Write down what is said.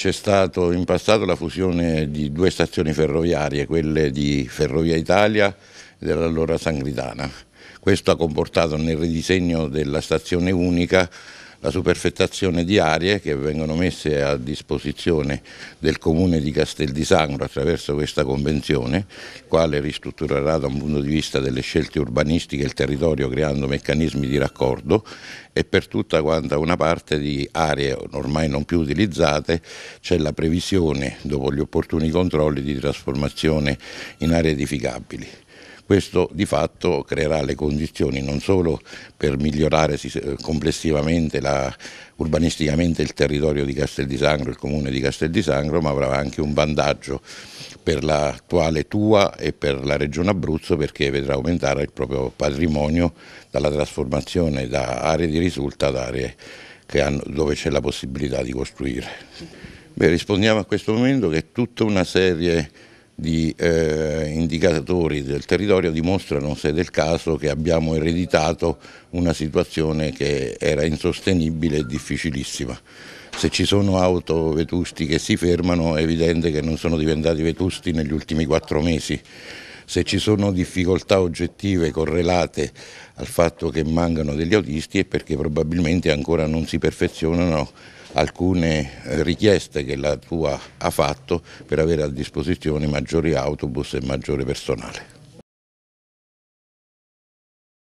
c'è stata in passato la fusione di due stazioni ferroviarie, quelle di Ferrovia Italia e dell'allora Sangritana questo ha comportato nel ridisegno della stazione unica la superfettazione di aree che vengono messe a disposizione del comune di Castel di Sangro attraverso questa convenzione, quale ristrutturerà da un punto di vista delle scelte urbanistiche il territorio creando meccanismi di raccordo e per tutta quanta una parte di aree ormai non più utilizzate c'è la previsione, dopo gli opportuni controlli, di trasformazione in aree edificabili. Questo di fatto creerà le condizioni non solo per migliorare eh, complessivamente la, urbanisticamente il territorio di Castel di Sangro, il comune di Castel di Sangro, ma avrà anche un vantaggio per l'attuale Tua e per la regione Abruzzo perché vedrà aumentare il proprio patrimonio dalla trasformazione da aree di risulta ad aree hanno, dove c'è la possibilità di costruire. Beh, rispondiamo a questo momento che è tutta una serie di di eh, indicatori del territorio dimostrano, se del caso, che abbiamo ereditato una situazione che era insostenibile e difficilissima. Se ci sono auto vetusti che si fermano è evidente che non sono diventati vetusti negli ultimi quattro mesi se ci sono difficoltà oggettive correlate al fatto che mancano degli autisti è perché probabilmente ancora non si perfezionano alcune eh, richieste che la tua ha fatto per avere a disposizione maggiori autobus e maggiore personale.